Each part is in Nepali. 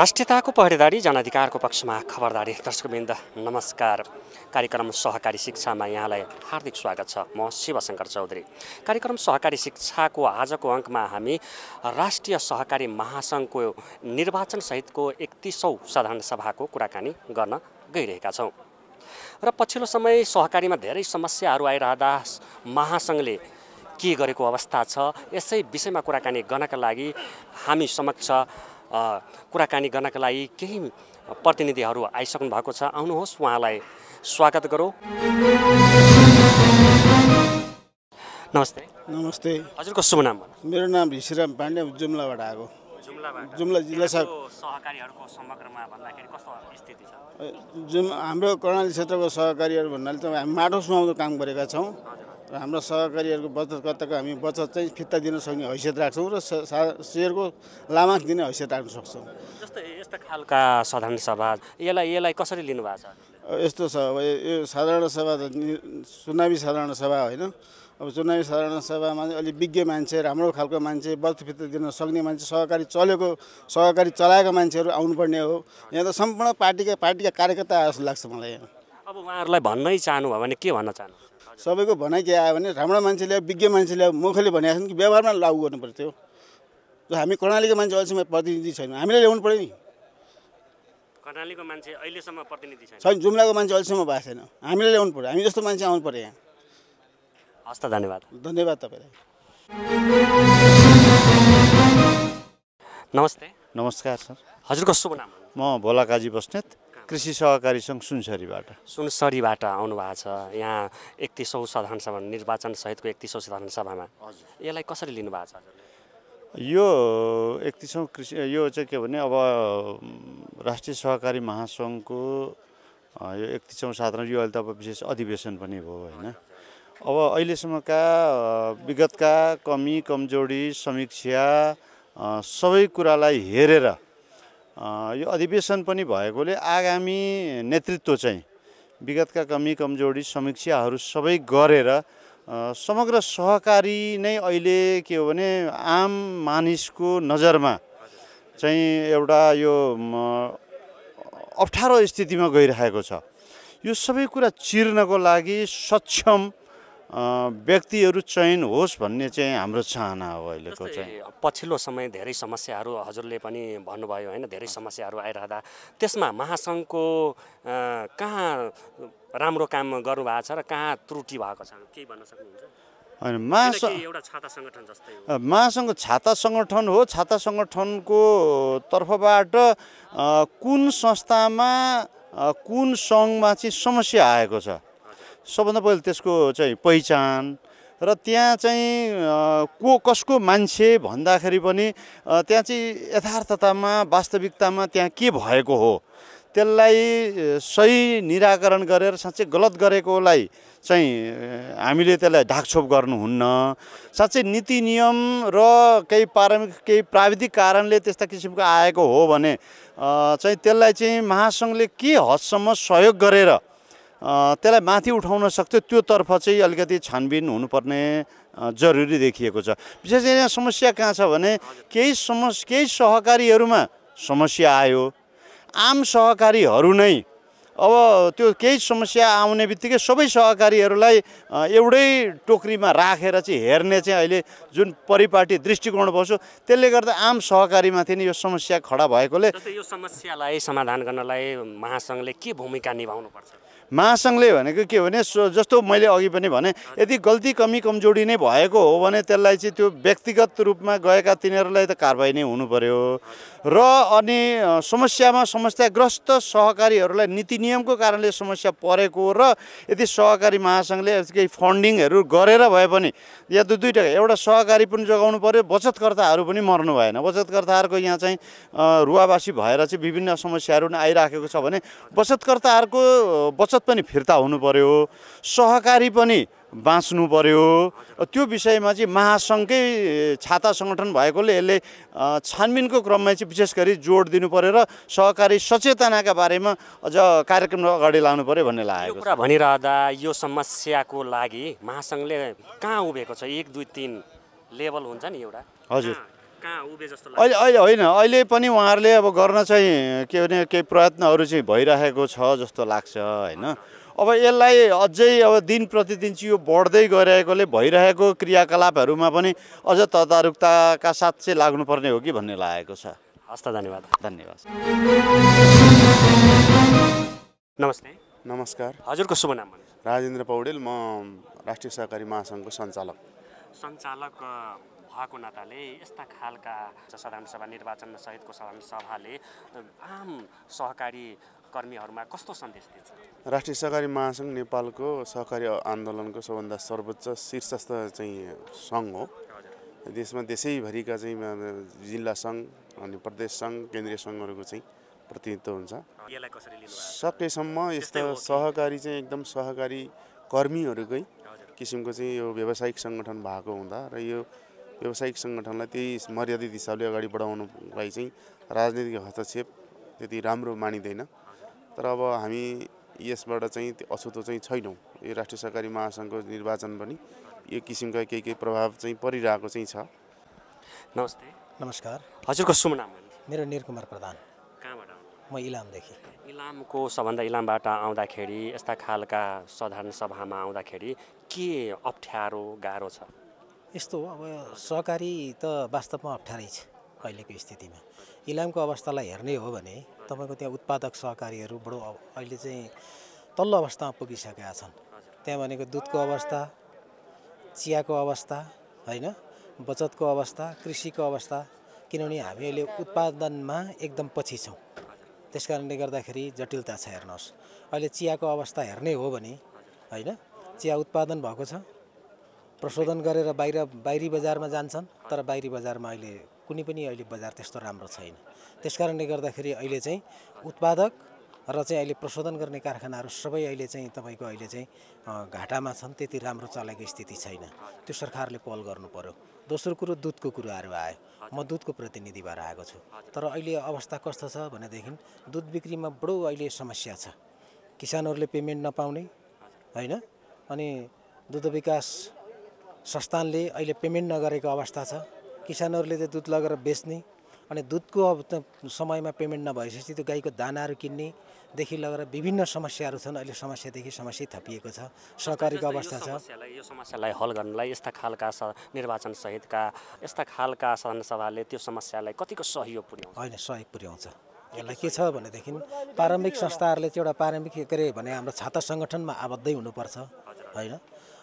राष्ट्रियताको पहरेदारी जनाधिकारको पक्षमा खबरदारी दर्शकवृन्द नमस्कार कार्यक्रम सहकारी शिक्षामा यहाँलाई हार्दिक स्वागत छ म शिवशङ्कर चौधरी कार्यक्रम सहकारी शिक्षाको आजको अङ्कमा हामी राष्ट्रिय सहकारी महासङ्घको निर्वाचनसहितको एकतिसौँ साधारण सभाको कुराकानी गर्न गइरहेका छौँ र पछिल्लो समय सहकारीमा धेरै समस्याहरू आइरहँदा महासङ्घले के गरेको अवस्था छ यसै विषयमा कुराकानी गर्नका लागि हामी समक्ष कुराकानी गर्नका लागि केही प्रतिनिधिहरू आइसक्नु भएको छ आउनुहोस् उहाँलाई स्वागत गरौँ नमस्ते नमस्ते हजुरको शुभ नाम मेरो नाम ऋषिराम पाण्डे जुम्लाबाट आएको जुम्ला जिल्ला सहकारीहरूको समग्रमा भन्दाखेरि कस्तो स्थिति छ जुम हाम्रो कर्णाली क्षेत्रको सहकारीहरू भन्नाले त हामी माटो सुहाउँदो काम गरेका छौँ र हाम्रा सहकारीहरूको बचतकर्ताको हामी बचत चाहिँ फिर्ता दिन सक्ने हैसियत राख्छौँ र सेयरको लाभांश दिने हैसियत राख्न सक्छौँ जस्तै यस्ता खालका साधारण सभा यसलाई यसलाई कसरी लिनुभएको छ यस्तो छ अब यो साधारण सभा त चुनावी साधारण सभा होइन अब चुनावी साधारण सभामा चाहिँ अलिक विज्ञ मान्छे राम्रो खालको मान्छे फिर्ता दिन सक्ने मान्छे सहकारी चलेको सहकारी चलाएको मान्छेहरू आउनुपर्ने हो यहाँ त सम्पूर्ण पार्टीका पार्टीका कार्यकर्ता जस्तो लाग्छ मलाई यहाँ अब उहाँहरूलाई भन्नै चाहनुभयो भने के भन्न चाहनु सबैको भनाइ के आयो भने राम्रो मान्छे ल्यायो विज्ञ मान्छे ल्यायो मुखले भनेको छन् कि व्यवहारमा लागु गर्नु पर्थ्यो त्यो हामी कर्णालीको मान्छे अहिलेसम्म प्रतिनिधि छैन हामीले ल्याउनु पऱ्यो नि कर्णालीको मान्छे अहिलेसम्म प्रतिनिधि छैन जुम्लाको मान्छे अहिलेसम्म भएको छैन हामीले ल्याउनु पऱ्यो हामी जस्तो मान्छे आउनु पऱ्यो यहाँ हस् त धन्यवाद धन्यवाद तपाईँलाई नमस्ते नमस्कार सर हजुर शुभ नाम म भोला काजी बस्नेत कृषि सहकारी सङ्घ सुनसरीबाट सुनसरीबाट आउनु भएको छ यहाँ एकतिसौँ साधारण सभा निर्वाचन सहितको एकतिसौँ साधारण सभामा हजुर यसलाई कसरी लिनुभएको छ यो एकतिसौँ कृषि यो चाहिँ के भने अब राष्ट्रिय सहकारी महासङ्घको यो एकतिसौँ साधारण यो अहिले त अब विशेष अधिवेशन पनि भयो होइन अब अहिलेसम्मका विगतका कमी कमजोरी समीक्षा सबै कुरालाई हेरेर यो अधिवेशन पनि भएकोले आगामी नेतृत्व चाहिँ विगतका कमी कमजोरी समीक्षाहरू सबै गरेर समग्र सहकारी नै अहिले के हो भने आम मानिसको नजरमा चाहिँ एउटा यो अप्ठ्यारो स्थितिमा गइरहेको छ यो सबै कुरा चिर्नको लागि सक्षम व्यक्तिहरू चयन होस् भन्ने चाहिँ हाम्रो चाहना हो अहिलेको चाहिँ पछिल्लो समय धेरै समस्याहरू हजुरले पनि भन्नुभयो होइन धेरै समस्याहरू आइरहँदा त्यसमा महासङ्घको कहाँ राम्रो काम गर्नुभएको छ र कहाँ त्रुटि भएको छ केही भन्न सक्नुहुन्छ होइन महासङ्घ महासङ्घ छाता सङ्गठन हो छाता सङ्गठनको तर्फबाट कुन संस्थामा कुन सङ्घमा चाहिँ समस्या आएको छ सबभन्दा पहिला त्यसको चाहिँ पहिचान र त्यहाँ चाहिँ को कसको मान्छे भन्दाखेरि पनि त्यहाँ चाहिँ यथार्थतामा वास्तविकतामा त्यहाँ के भएको हो त्यसलाई सही निराकरण गरेर साँच्चै गलत गरेकोलाई चाहिँ हामीले त्यसलाई ढाकछोप गर्नुहुन्न साँच्चै नीति नियम र केही पारम्भिक केही प्राविधिक कारणले त्यस्ता किसिमको आएको हो भने चाहिँ त्यसलाई चाहिँ महासङ्घले के हदसम्म सहयोग गरेर त्यसलाई माथि उठाउन सक्थ्यो त्योतर्फ चाहिँ अलिकति छानबिन हुनुपर्ने जरुरी देखिएको छ विशेष गरी यहाँ समस्या कहाँ छ भने केही समस् केही सहकारीहरूमा समस्या आयो आम सहकारीहरू नै अब त्यो केही समस्या आउने बित्तिकै सबै सहकारीहरूलाई एउटै टोकरीमा राखेर चाहिँ हेर्ने चाहिँ अहिले जुन परिपाटी दृष्टिकोण बस्यो त्यसले गर्दा आम सहकारीमाथि नै यो समस्या खडा भएकोले यो समस्यालाई समाधान गर्नलाई महासङ्घले के भूमिका निभाउनु पर्छ महासङ्घले भनेको के भने जस्तो मैले अघि पनि भने यदि गल्ती कमी कमजोरी नै भएको हो भने त्यसलाई चाहिँ त्यो व्यक्तिगत रूपमा गएका तिनीहरूलाई त कारवाही नै हुनु पऱ्यो र अनि समस्यामा समस्याग्रस्त सहकारीहरूलाई नीति नियमको कारणले समस्या परेको र यदि सहकारी महासङ्घले केही फन्डिङहरू गरेर भए पनि या दुई दुईवटा एउटा सहकारी पनि जोगाउनु पऱ्यो बचतकर्ताहरू पनि मर्नु भएन बचतकर्ताहरूको यहाँ चाहिँ रुवावासी भएर चाहिँ विभिन्न समस्याहरू नै आइराखेको छ भने बचतकर्ताहरूको बचत पनि फिर्ता हुनु पऱ्यो सहकारी पनि बाँच्नु पर्यो त्यो विषयमा चाहिँ महासङ्घकै छाता सङ्गठन भएकोले यसले छानबिनको क्रममा चाहिँ विशेष गरी जोड दिनु पऱ्यो र सहकारी सचेतनाका बारेमा अझ कार्यक्रम अगाडि लानु पऱ्यो भन्ने लाग्यो कुरा भनिरहँदा यो समस्याको लागि महासङ्घले कहाँ उभिएको छ एक दुई तिन लेभल हुन्छ नि एउटा हजुर अहिले अहिले होइन अहिले पनि उहाँहरूले अब गर्न चाहिँ के भने केही प्रयत्नहरू चाहिँ भइरहेको छ जस्तो लाग्छ होइन अब यसलाई अझै अब दिन प्रतिदिन चाहिँ यो बढ्दै गइरहेकोले भइरहेको क्रियाकलापहरूमा पनि अझ तदारुकताका साथ चाहिँ लाग्नुपर्ने हो कि भन्ने लागेको छ हस् धन्यवाद धन्यवाद नमस्ते नमस्कार हजुरको शुभ नाम राजेन्द्र पौडेल म राष्ट्रिय सहकारी महासङ्घको सञ्चालक सञ्चालक भएको नाताले यस्ता खालका साधारण सभा निर्वाचन सहितको साधारण सभाले आम सहकारी कर्मीहरूमा कस्तो सन्देश दिन्छ राष्ट्रिय सहकारी महासङ्घ नेपालको सहकारी आन्दोलनको सबभन्दा सर्वोच्च शीर्षस्थ चाहिँ सङ्घ हो देशमा देशैभरिका चाहिँ जिल्ला सङ्घ अनि प्रदेश सङ्घ केन्द्रीय सङ्घहरूको चाहिँ प्रतिनिधित्व हुन्छ सकेसम्म यस्तो सहकारी चाहिँ एकदम सहकारी कर्मीहरूकै किसिमको चाहिँ यो व्यावसायिक सङ्गठन भएको हुँदा र यो व्यावसायिक सङ्गठनलाई त्यही मर्यादित हिसाबले अगाडि बढाउनुलाई चाहिँ राजनीतिक हस्तक्षेप त्यति राम्रो मानिँदैन तर अब हामी यसबाट चाहिँ अछुतो चाहिँ छैनौँ यो राष्ट्रिय सहकारी महासङ्घको निर्वाचन पनि यो किसिमका केही केही प्रभाव चाहिँ परिरहेको चाहिँ छ नमस्ते नमस्कार हजुरको शुभ नाम मेरो निरकुमार प्रधान कहाँबाट म इलामदेखि इलामको सबभन्दा इलामबाट आउँदाखेरि यस्ता खालका साधारण सभामा आउँदाखेरि के अप्ठ्यारो गाह्रो छ यस्तो अब सहकारी त वास्तवमा अप्ठ्यारै छ अहिलेको स्थितिमा इलामको अवस्थालाई हेर्ने हो भने तपाईँको त्यहाँ उत्पादक सहकारीहरू बडो अहिले चाहिँ तल्लो अवस्थामा पुगिसकेका छन् त्यहाँ भनेको दुधको अवस्था चियाको अवस्था होइन बचतको अवस्था कृषिको अवस्था किनभने हामी अहिले उत्पादनमा एकदम पछि छौँ त्यस कारणले गर्दाखेरि जटिलता छ हेर्नुहोस् अहिले चियाको अवस्था हेर्ने हो भने होइन चिया उत्पादन भएको छ प्रशोधन गरेर बाहिर बाहिरी बजारमा जान्छन् तर बाहिरी बजारमा अहिले कुनै पनि अहिले बजार त्यस्तो राम्रो छैन त्यस कारणले गर्दाखेरि अहिले चाहिँ उत्पादक र चाहिँ अहिले प्रशोधन गर्ने कारखानाहरू सबै अहिले चाहिँ तपाईँको अहिले चाहिँ घाटामा छन् त्यति राम्रो चलेको स्थिति छैन त्यो सरकारले पहल गर्नु पऱ्यो दोस्रो कुरो दुधको कुराहरू आयो म दुधको प्रतिनिधि भएर आएको छु तर अहिले अवस्था कस्तो छ भनेदेखि दुध बिक्रीमा बडो अहिले समस्या छ किसानहरूले पेमेन्ट नपाउने होइन अनि दुध विकास संस्थानले अहिले पेमेन्ट नगरेको अवस्था छ किसानहरूले चाहिँ दुध लगेर बेच्ने अनि दुधको अब समयमा पेमेन्ट नभएपछि त्यो गाईको दानाहरू किन्नेदेखि लगेर विभिन्न समस्याहरू छन् अहिले समस्यादेखि समस्या थपिएको छ सहकारीको अवस्था छ यो समस्यालाई हल गर्नलाई यस्ता खालका निर्वाचन सहितका यस्ता खालका सभाले त्यो समस्यालाई कतिको सहयोग पुर्याउँछ होइन सहयोग पुर्याउँछ यसलाई के छ भनेदेखि प्रारम्भिक संस्थाहरूले चाहिँ एउटा प्रारम्भिक के अरे भने हाम्रो छात्र सङ्गठनमा आबद्धै हुनुपर्छ होइन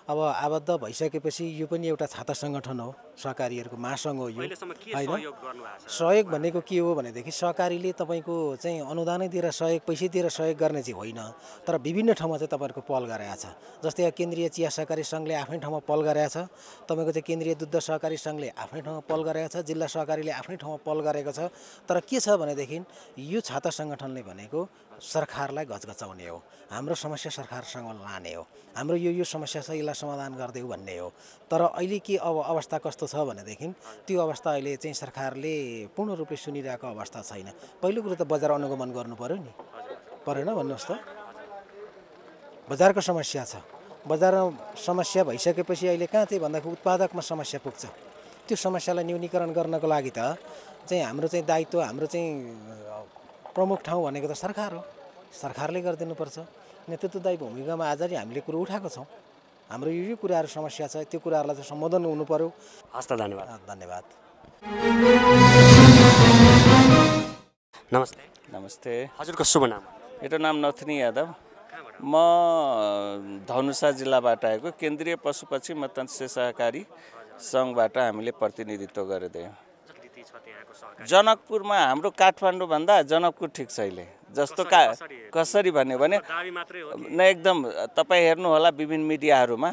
अब आबद्ध भइसकेपछि यो पनि एउटा छाता सङ्गठन हो सहकारीहरूको महासङ्घ हो यो होइन सहयोग भनेको के हो भनेदेखि सहकारीले तपाईँको चाहिँ अनुदानै दिएर सहयोग पैसै दिएर सहयोग गर्ने चाहिँ होइन तर विभिन्न ठाउँमा चाहिँ तपाईँहरूको पहल गराएको छ जस्तै केन्द्रीय चिया सहकारी सङ्घले आफ्नै ठाउँमा पहल गराएको छ तपाईँको चाहिँ केन्द्रीय दुग्ध सहकारी सङ्घले आफ्नै ठाउँमा पहल गराएको छ जिल्ला सहकारीले आफ्नै ठाउँमा पहल गरेको छ तर के छ भनेदेखि यो छाता सङ्गठनले भनेको सरकारलाई घचघचाउने हो हाम्रो समस्या सरकारसँग लाने हो हाम्रो यो यो समस्या छ यसलाई समाधान गरिदेऊ भन्ने हो तर अहिले के अब अवस्था कस्तो छ भनेदेखि त्यो अवस्था अहिले चाहिँ सरकारले पूर्ण रूपले सुनिरहेको अवस्था छैन पहिलो कुरो त बजार अनुगमन गर्नु पऱ्यो नि परेन भन्नुहोस् त बजारको समस्या छ बजारमा समस्या भइसकेपछि अहिले कहाँ चाहिँ भन्दाखेरि उत्पादकमा समस्या पुग्छ त्यो समस्यालाई न्यूनीकरण गर्नको लागि त चाहिँ हाम्रो चाहिँ दायित्व हाम्रो चाहिँ प्रमुख ठाउँ भनेको त सरकार हो सरकारले गरिदिनुपर्छ नेतृत्वदायी भूमिकामा आज हामीले कुरो उठाएको छौँ हाम्रो यो कुराहरू समस्या छ त्यो कुराहरूलाई चाहिँ सम्बोधन हुनु पऱ्यो हस् त धन्यवाद धन्यवाद नमस्ते नमस्ते हजुरको शुभ नाम मेरो नाम नथनी यादव म धनुषा जिल्लाबाट आएको केन्द्रीय पशुपक्षी मत्स्य सहकारी सङ्घबाट हामीले प्रतिनिधित्व गरिदियौँ जनकपुरमा हाम्रो काठमाडौँभन्दा जनकपुर ठिक छ अहिले जस्तो का कसरी भन्यो भने न एकदम तपाईँ हेर्नुहोला विभिन्न मिडियाहरूमा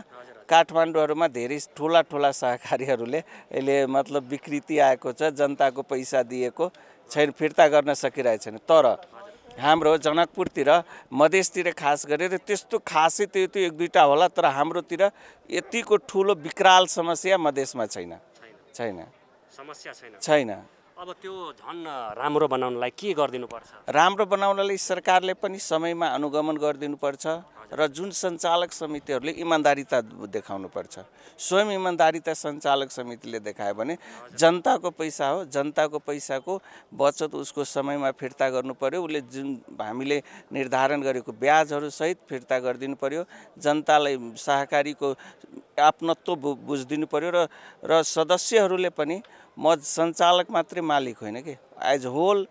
काठमाडौँहरूमा धेरै ठुला ठुला सहकारीहरूले अहिले मतलब विकृति आएको छ जनताको पैसा दिएको छैन फिर्ता गर्न सकिरहेको छैन तर हाम्रो जनकपुरतिर मधेसतिर खास गरेर त्यस्तो खासै त्यो त्यो एक दुईवटा होला तर हाम्रोतिर यतिको ठुलो विकराल समस्या मधेसमा छैन छैन समस्या छैन छैन अब त्यो झन् राम्रो बनाउनलाई के गरिदिनुपर्छ राम्रो बनाउनलाई सरकारले पनि समयमा अनुगमन गरिदिनुपर्छ र जुन सञ्चालक समितिहरूले इमान्दारिता देखाउनुपर्छ स्वयं इमान्दारिता सञ्चालक समितिले देखायो भने जनताको पैसा हो जनताको पैसाको बचत उसको समयमा फिर्ता गर्नु पर्यो उसले जुन हामीले निर्धारण गरेको ब्याजहरूसहित फिर्ता गरिदिनु पर्यो जनतालाई सहकारीको आफ्नत्व बुझिदिनु पर्यो र र सदस्यहरूले पनि म सञ्चालक मात्रै मालिक होइन कि एज होल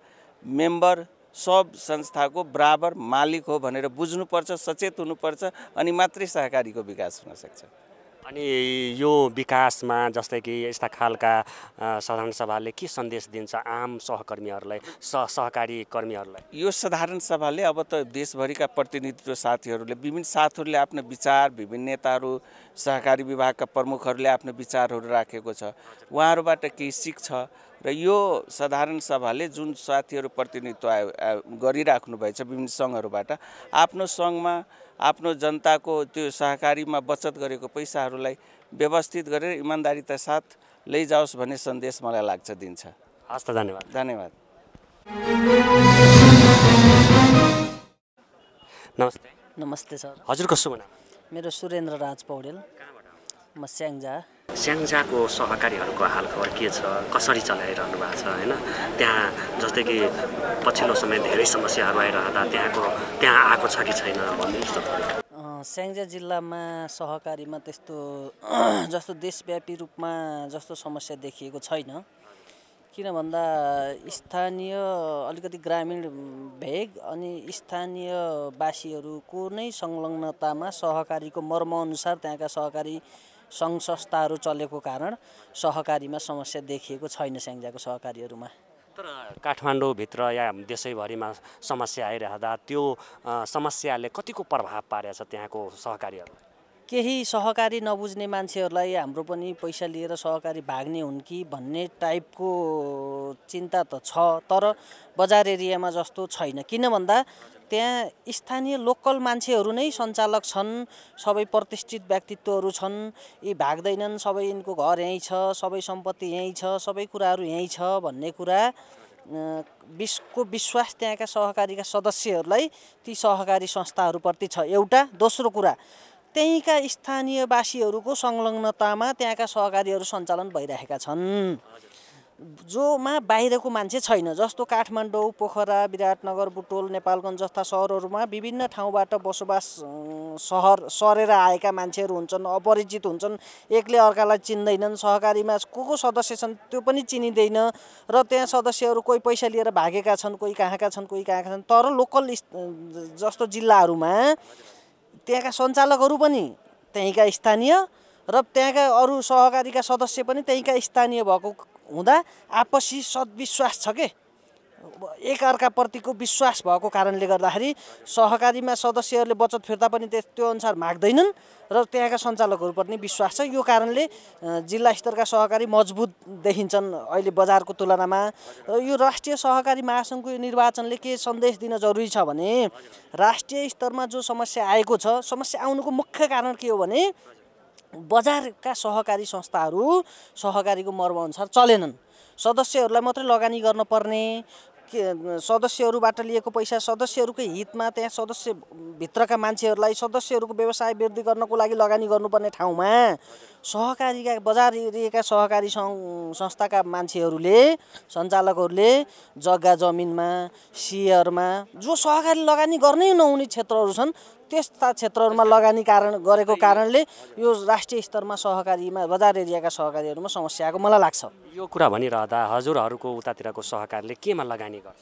मेम्बर सब संस्थाको बराबर मालिक हो भनेर बुझ्नुपर्छ सचेत हुनुपर्छ अनि मात्रै सहकारीको विकास हुनसक्छ अनि यो विकासमा जस्तै कि यस्ता खालका साधारण सभाले के सन्देश दिन्छ आम सहकर्मीहरूलाई सह सहकारी कर्मीहरूलाई यो साधारण सभाले अब त देशभरिका प्रतिनिधित्व साथीहरूले विभिन्न साथहरूले आफ्नो विचार विभिन्न नेताहरू सहकारी विभागका प्रमुखहरूले आफ्नो विचारहरू राखेको छ उहाँहरूबाट केही सिक्छ र यो साधारण सभाले जुन साथीहरू प्रतिनिधित्व गरिराख्नु भएछ विभिन्न सङ्घहरूबाट आफ्नो सङ्घमा आफ्नो जनताको त्यो सहकारीमा बचत गरेको पैसाहरूलाई व्यवस्थित गरेर इमान्दारीता साथ लैजाओस् भन्ने सन्देश मलाई लाग्छ दिन्छ हस् त धन्यवाद धन्यवाद नमस्ते नमस्ते सर हजुर कसो भन मेरो सुरेन्द्र राज पौडेल म स्याङ्जा स्याङ्जाको सहकारीहरूको हालखबर के छ कसरी चलाइरहनु भएको छ होइन त्यहाँ जस्तै कि पछिल्लो समय धेरै समस्याहरू आइरहँदा त्यहाँको त्यहाँ आएको छ कि छैन भन्नुहोस् न स्याङ्जा जिल्लामा सहकारीमा त्यस्तो जस्तो देशव्यापी रूपमा जस्तो समस्या देखिएको छैन किन भन्दा स्थानीय अलिकति ग्रामीण भेग अनि स्थानीय स्थानीयवासीहरूको नै संलग्नतामा सहकारीको मर्मअनुसार त्यहाँका सहकारी सङ्घ संस्थाहरू चलेको कारण सहकारीमा समस्या देखिएको छैन स्याङ्जाको सहकारीहरूमा तर काठमाडौँभित्र या देशैभरिमा समस्या आइरहँदा त्यो समस्याले कतिको प्रभाव पारेको छ त्यहाँको सहकारीहरू केही सहकारी नबुझ्ने मान्छेहरूलाई हाम्रो पनि पैसा लिएर सहकारी भाग्ने हुन् कि भन्ने टाइपको चिन्ता त छ तर बजार एरियामा जस्तो छैन किन भन्दा त्यहाँ स्थानीय लोकल मान्छेहरू नै सञ्चालक छन् सबै प्रतिष्ठित व्यक्तित्वहरू छन् यी भाग्दैनन् सबै यिनको घर यहीँ छ सबै सम्पत्ति यहीँ छ सबै कुराहरू यहीँ छ भन्ने कुरा विश्वको विश्वास त्यहाँका सहकारीका सदस्यहरूलाई ती सहकारी संस्थाहरूप्रति छ एउटा दोस्रो कुरा त्यहीँका स्थानीयवासीहरूको संलग्नतामा त्यहाँका सहकारीहरू सञ्चालन भइरहेका छन् जोमा बाहिरको मान्छे छैन जस्तो काठमाडौँ पोखरा विराटनगर बुटोल नेपालगञ्ज जस्ता सहरहरूमा विभिन्न ठाउँबाट बसोबास सहर सरेर आएका मान्छेहरू हुन्छन् अपरिचित हुन्छन् एकले अर्कालाई चिन्दैनन् सहकारीमा को को सदस्य छन् त्यो पनि चिनिँदैन र त्यहाँ सदस्यहरू कोही पैसा लिएर भागेका छन् कोही कहाँका छन् कोही कहाँका छन् तर लोकल जस्तो जिल्लाहरूमा त्यहाँका सञ्चालकहरू पनि त्यहीँका स्थानीय र त्यहाँका अरू सहकारीका सदस्य पनि त्यहीँका स्थानीय भएको हुँदा आपसी सद्विश्वास छ के एकअर्काप्रतिको विश्वास भएको कारणले गर्दाखेरि सहकारीमा सदस्यहरूले बचत फिर्ता पनि त्यो अनुसार माग्दैनन् र त्यहाँका सञ्चालकहरू पनि विश्वास छ यो कारणले जिल्ला स्तरका सहकारी मजबुत देखिन्छन् अहिले बजारको तुलनामा यो राष्ट्रिय सहकारी महासङ्घको यो निर्वाचनले के सन्देश दिन जरुरी छ भने राष्ट्रिय स्तरमा जो समस्या आएको छ समस्या आउनुको मुख्य कारण के हो भने बजारका सहकारी संस्थाहरू सहकारीको मर्मअनुसार चलेनन् सदस्यहरूलाई मात्रै लगानी गर्नपर्ने के सदस्यहरूबाट लिएको पैसा सदस्यहरूकै हितमा त्यहाँ सदस्यभित्रका मान्छेहरूलाई सदस्यहरूको व्यवसाय वृद्धि गर्नको लागि लगानी गर्नुपर्ने ठाउँमा सहकारीका बजार एरिएका सहकारी संस्थाका मान्छेहरूले सञ्चालकहरूले जग्गा जमिनमा सेयरमा जो सहकारी लगानी गर्नै नहुने क्षेत्रहरू छन् त्यस्ता क्षेत्रहरूमा लगानी कारण गरेको कारणले यो राष्ट्रिय स्तरमा सहकारीमा बजार एरियाका सहकारीहरूमा समस्या आएको मलाई लाग्छ यो कुरा भनिरहँदा हजुरहरूको उतातिरको सहकारीले केमा लगानी गर्छ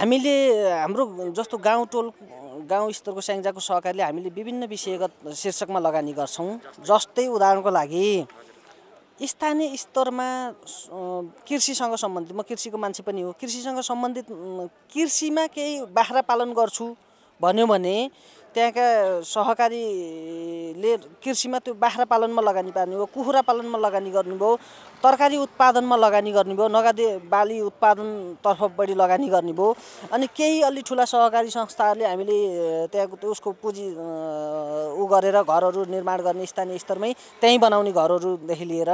हामीले हाम्रो जस्तो गाउँ टोल गाउँ स्तरको स्याङ्जाको सहकारीले हामीले विभिन्न विषयगत शीर्षकमा लगानी गर्छौँ जस्तै उदाहरणको लागि स्थानीय स्तरमा कृषिसँग सम्बन्धित म कृषिको मान्छे पनि हो कृषिसँग सम्बन्धित कृषिमा केही बाख्रा पालन गर्छु भन्यो भने त्यहाँका सहकारीले कृषिमा त्यो बाख्रा पालनमा लगानी पार्नुभयो कुखुरा पालनमा लगानी गर्नुभयो तरकारी उत्पादनमा लगानी गर्ने गर्नुभयो नगदे बाली उत्पादनतर्फ बढी लगानी गर्ने गर्नुभयो अनि केही अलि ठुला सहकारी संस्थाहरूले हामीले त्यहाँको त्यो उसको पुँजी ऊ गरेर घरहरू निर्माण गर्ने स्थानीय स्तरमै त्यहीँ बनाउने घरहरूदेखि लिएर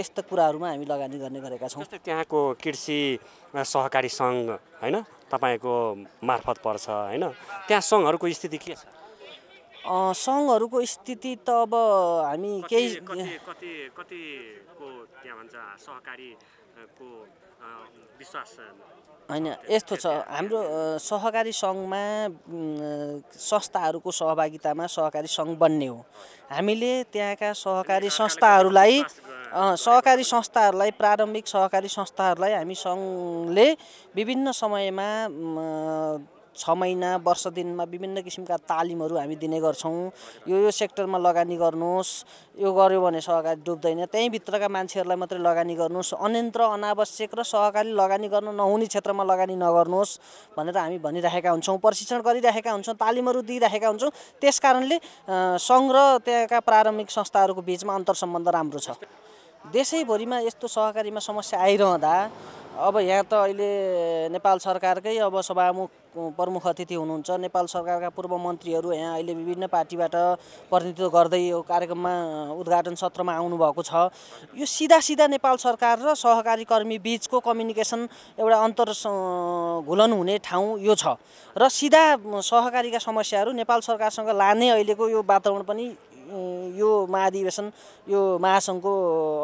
त्यस्तो कुराहरूमा हामी लगानी गर्ने गरेका छौँ त्यहाँको कृषि सहकारी सङ्घ होइन तपाईँको मार्फत पर्छ होइन त्यहाँ सङ्घहरूको स्थिति के छ सङ्घहरूको स्थिति त अब हामी केही कति त्यहाँ भन्छ सहकारीको विश्वास होइन यस्तो छ हाम्रो सहकारी सङ्घमा संस्थाहरूको सहभागितामा सहकारी सङ्घ बन्ने हो हामीले त्यहाँका सहकारी संस्थाहरूलाई सहकारी संस्थाहरूलाई प्रारम्भिक सहकारी संस्थाहरूलाई हामी सङ्घले विभिन्न समयमा छ महिना वर्ष दिनमा विभिन्न किसिमका तालिमहरू हामी दिने गर्छौँ यो यो सेक्टरमा लगानी गर्नुहोस् यो गर्यो भने सहकारी डुब्दैन त्यहीँभित्रका मान्छेहरूलाई मात्रै लगानी गर्नुहोस् अन्यन्त्र अनावश्यक र सहकारी लगानी गर्न नहुने क्षेत्रमा लगानी नगर्नुहोस् भनेर हामी भनिराखेका हुन्छौँ प्रशिक्षण गरिराखेका हुन्छौँ तालिमहरू दिइराखेका हुन्छौँ त्यस कारणले सङ्घ र त्यहाँका प्रारम्भिक संस्थाहरूको बिचमा अन्तर सम्बन्ध राम्रो छ देशैभरिमा यस्तो सहकारीमा समस्या आइरहँदा अब यहाँ त अहिले नेपाल सरकारकै अब सभामुख प्रमुख अतिथि हुनुहुन्छ नेपाल सरकारका पूर्व मन्त्रीहरू यहाँ अहिले विभिन्न पार्टीबाट प्रतिनिधित्व गर्दै यो कार्यक्रममा उद्घाटन सत्रमा आउनुभएको छ यो सिधा सिधा नेपाल सरकार र सहकारी कर्मी बिचको कम्युनिकेसन एउटा अन्तर घुलन हुने ठाउँ यो छ र सिधा सहकारीका समस्याहरू नेपाल सरकारसँग लाने अहिलेको यो वातावरण पनि यो महाधिवेशन यो महासङ्घको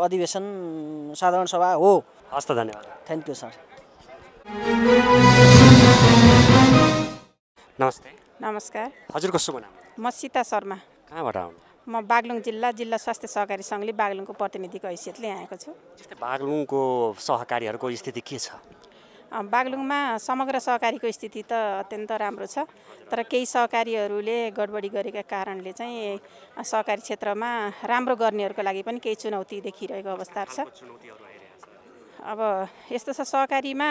अधिवेशन साधारण सभा हो हस् त धन्यवाद थ्याङ्क यू सर नमस्ते नमस्कार हजुरको शुभ नाम म सीता शर्मा कहाँबाट आउनु म बागलुङ जिल्ला जिल्ला स्वास्थ्य सहकारी सङ्घले बागलुङको प्रतिनिधिको हैसियतले आएको छु बागलुङको सहकारीहरूको स्थिति के छ बागलुङमा समग्र सहकारीको स्थिति त अत्यन्त राम्रो छ तर केही सहकारीहरूले गडबडी गरेका कारणले चाहिँ सहकारी क्षेत्रमा राम्रो गर्नेहरूको लागि पनि केही चुनौती देखिरहेको अवस्था छ अब यस्तो छ सहकारीमा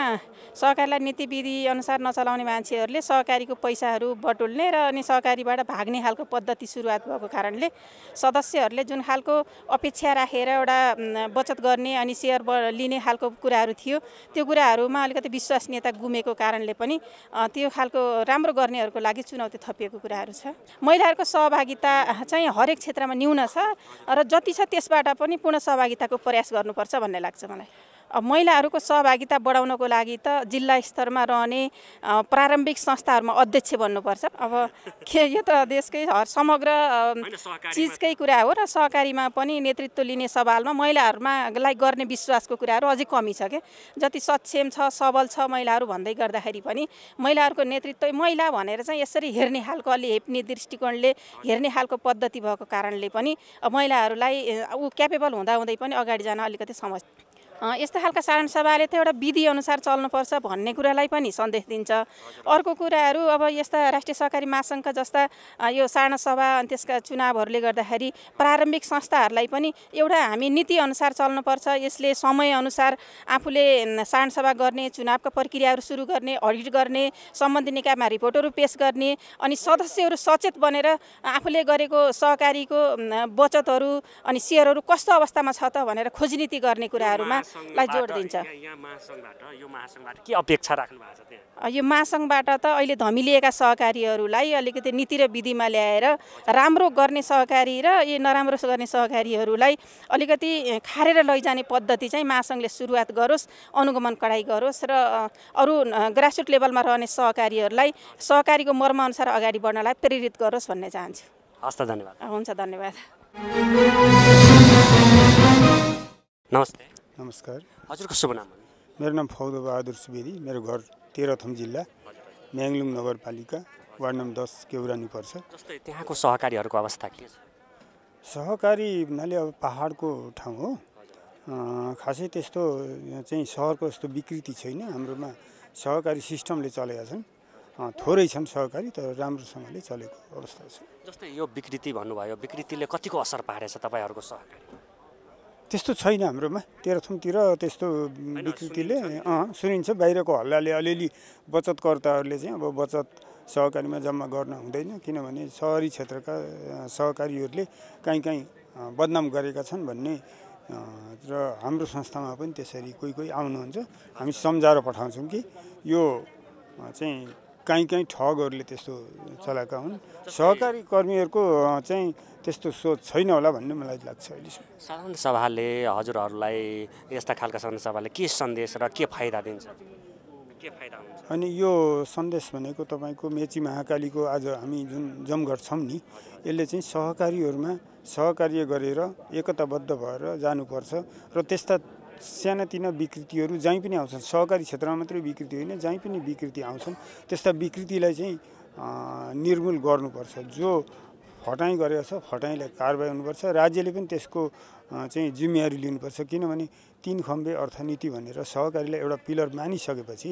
सहकारीलाई नीतिविधि अनुसार नचलाउने मान्छेहरूले सहकारीको पैसाहरू बटुल्ने र अनि सहकारीबाट भाग्ने खालको पद्धति सुरुवात भएको कारणले सदस्यहरूले जुन खालको अपेक्षा राखेर एउटा बचत गर्ने अनि सेयर लिने खालको कुराहरू थियो त्यो कुराहरूमा अलिकति विश्वसनीयता गुमेको कारणले पनि त्यो खालको राम्रो गर्नेहरूको लागि चुनौती थपिएको कुराहरू छ महिलाहरूको सहभागिता चाहिँ हरेक क्षेत्रमा न्यून छ र जति छ त्यसबाट पनि पूर्ण सहभागिताको प्रयास गर्नुपर्छ भन्ने लाग्छ मलाई अब महिलाहरूको सहभागिता बढाउनको लागि त जिल्ला स्तरमा रहने प्रारम्भिक संस्थाहरूमा अध्यक्ष बन्नुपर्छ अब के यो त देशकै समग्र चिजकै कुरा हो र सहकारीमा पनि नेतृत्व लिने सवालमा महिलाहरूमा लाई गर्ने विश्वासको कुराहरू अझै कमी छ क्या जति सक्षम छ सबल छ महिलाहरू भन्दै गर्दाखेरि पनि महिलाहरूको नेतृत्व महिला भनेर चाहिँ यसरी हेर्ने खालको अलि हेप्ने दृष्टिकोणले हेर्ने खालको पद्धति भएको कारणले पनि महिलाहरूलाई ऊ क्यापेबल हुँदाहुँदै पनि अगाडि जान अलिकति समस्या यस्तो खालका साधारण सभाले त एउटा विधिअनुसार चल्नुपर्छ भन्ने कुरालाई पनि सन्देश दिन्छ अर्को कुराहरू अब यस्ता राष्ट्रिय सहकारी महासङ्घका जस्ता यो साना सभा अनि त्यसका चुनावहरूले गर्दाखेरि प्रारम्भिक संस्थाहरूलाई पनि एउटा हामी नीतिअनुसार चल्नुपर्छ यसले समयअनुसार आफूले साधारण सभा गर्ने चुनावका प्रक्रियाहरू सुरु गर्ने अडिट गर्ने सम्बन्धी निकायमा रिपोर्टहरू पेस गर्ने अनि सदस्यहरू सचेत बनेर आफूले गरेको सहकारीको बचतहरू अनि सेयरहरू कस्तो अवस्थामा छ त भनेर खोजनीति गर्ने कुराहरूमा लाई जोड दिन्छ के अपेक्षा राख्नु छ त्यहाँ यो महासङ्घबाट त अहिले धमिलिएका सहकारीहरूलाई अलिकति नीति र विधिमा ल्याएर राम्रो गर्ने सहकारी र यी नराम्रो गर्ने सहकारीहरूलाई अलिकति खारेर लैजाने पद्धति चाहिँ महासङ्घले सुरुवात गरोस् अनुगमन कडाइ गरोस् र अरू ग्रासरुट लेभलमा रहने सहकारीहरूलाई सहकारीको मर्मअनुसार अगाडि बढ्नलाई प्रेरित गरोस् भन्ने चाहन्छु हस् धन्यवाद हुन्छ धन्यवाद नमस्ते नमस्कार हजुर शुभ नाम मेरो नाम फौद बहादुर सुवेदी मेरो घर तेह्रथम जिल्ला म्याङलुङ नगरपालिका वार्ड नम्बर दस केौरानी पर्छ जस्तै त्यहाँको सहकारीहरूको अवस्था के छ सहकारी भन्नाले अब पाहाडको ठाउँ हो खासै त्यस्तो चाहिँ सहरको जस्तो विकृति छैन हाम्रोमा सहकारी सिस्टमले चलेका छन् थोरै छन् सहकारी तर राम्रोसँगले चलेको अवस्था छ जस्तै यो विकृति भन्नुभयो विकृतिले कतिको असर पारेछ तपाईँहरूको सहकारी त्यस्तो छैन हाम्रोमा तेह्रथुमतिर त्यस्तो विकृतिले अँ सुनिन्छ बाहिरको हल्लाले अलिअलि बचतकर्ताहरूले चाहिँ अब बचत सहकारीमा जम्मा गर्न हुँदैन किनभने सहरी क्षेत्रका सहकारीहरूले काहीँ काहीँ बदनाम गरेका छन् भन्ने र हाम्रो संस्थामा पनि त्यसरी कोही कोही आउनुहुन्छ हामी सम्झाएर पठाउँछौँ कि यो चाहिँ काहीँ काहीँ ठगहरूले त्यस्तो चलाएका हुन् सहकारी कर्मीहरूको चाहिँ त्यस्तो सोच छैन होला भन्ने मलाई लाग्छ अहिलेसम्म साधारण सभाले हजुरहरूलाई यस्ता खालका साधारण सभाले के सन्देश र के फाइदा दिन्छ के फाइदा अनि यो सन्देश भनेको तपाईँको मेची महाकालीको आज हामी जुन जमघट छौँ नि यसले चाहिँ सहकारीहरूमा सहकार्य गरेर एकताबद्ध भएर जानुपर्छ र त्यस्ता सानातिना विकृतिहरू जहीँ पनि आउँछन् सहकारी क्षेत्रमा मात्रै विकृति होइन जहीँ पनि विकृति आउँछन् त्यस्ता विकृतिलाई चाहिँ निर्मूल गर्नुपर्छ जो फटाइ गरेको छ फटाइलाई कारवाही हुनुपर्छ राज्यले पनि त्यसको चाहिँ जिम्मेवारी लिनुपर्छ किनभने तिन खम्बे अर्थनीति भनेर सहकारीलाई एउटा पिलर मानिसकेपछि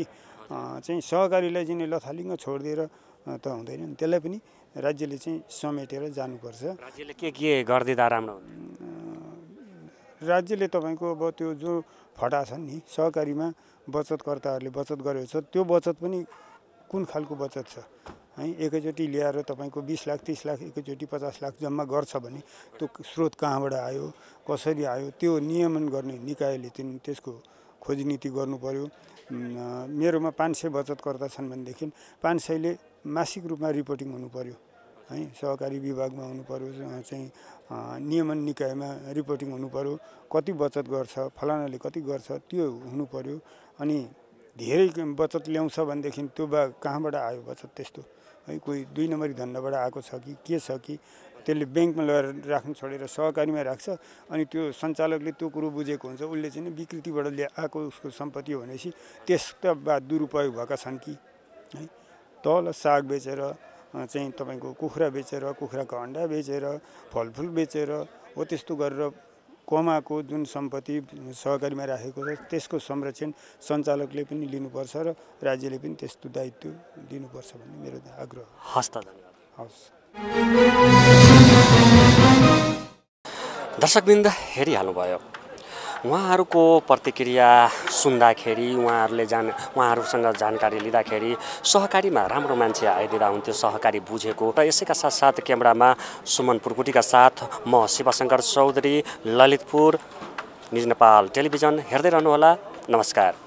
चाहिँ सहकारीलाई चाहिँ लथालिङ्ग छोडिदिएर त हुँदैन त्यसलाई पनि राज्यले चाहिँ समेटेर जानुपर्छ राज्यले के के गरिदिँदा राम्रो राज्यले तपाईँको अब त्यो जो फटा छन् नि सहकारीमा बचतकर्ताहरूले बचत गरेको छ त्यो बचत पनि कुन खालको बचत छ है एकैचोटि ल्याएर तपाईँको बिस लाख तिस लाख एकैचोटि पचास लाख जम्मा गर्छ भने त्यो स्रोत कहाँबाट आयो कसरी आयो त्यो नियमन गर्ने निकायले त्यसको खोजनीति गर्नु पऱ्यो मेरोमा पाँच सय बचतकर्ता छन् भनेदेखि पाँच सयले मासिक रूपमा रिपोर्टिङ हुनु पऱ्यो है सहकारी विभागमा हुनुपऱ्यो चाहिँ नियमन निकायमा रिपोर्टिङ हुनुपऱ्यो कति बचत गर्छ फलानाले कति गर्छ त्यो हुनु हुनुपऱ्यो अनि धेरै बचत ल्याउँछ भनेदेखि त्यो बा कहाँबाट आयो बचत त्यस्तो है कोही दुई नम्बरी धन्दाबाट आएको छ कि के छ कि त्यसले ब्याङ्कमा लगेर राख्नु छोडेर सहकारीमा राख्छ अनि त्यो सञ्चालकले त्यो कुरो बुझेको हुन्छ उसले चाहिँ विकृतिबाट आएको उसको सम्पत्ति हो भनेपछि त्यस्ता बा दुरुपयोग भएका छन् कि है तल साग बेचेर चाहिँ तपाईँको कुखुरा बेचेर कुखुराको अन्डा बेचेर फलफुल बेचेर हो त्यस्तो गरेर कमाको जुन सम्पत्ति सहकारीमा राखेको छ त्यसको संरक्षण सञ्चालकले पनि लिनुपर्छ र राज्यले पनि त्यस्तो दायित्व दिनुपर्छ भन्ने मेरो आग्रह हस् त धन्यवाद हवस् दर्शकबिन्द हेरिहाल्नुभयो उहाँहरूको प्रतिक्रिया सुन्दाखेरि उहाँहरूले जान उहाँहरूसँग जानकारी लिँदाखेरि सहकारीमा राम्रो मान्छे आइदिँदा हुन्थ्यो सहकारी बुझेको र यसैका साथ क्यामरामा सुमन पुर्कुटीका साथ म शिवशङ्कर चौधरी ललितपुर निज नेपाल टेलिभिजन हेर्दै रहनुहोला नमस्कार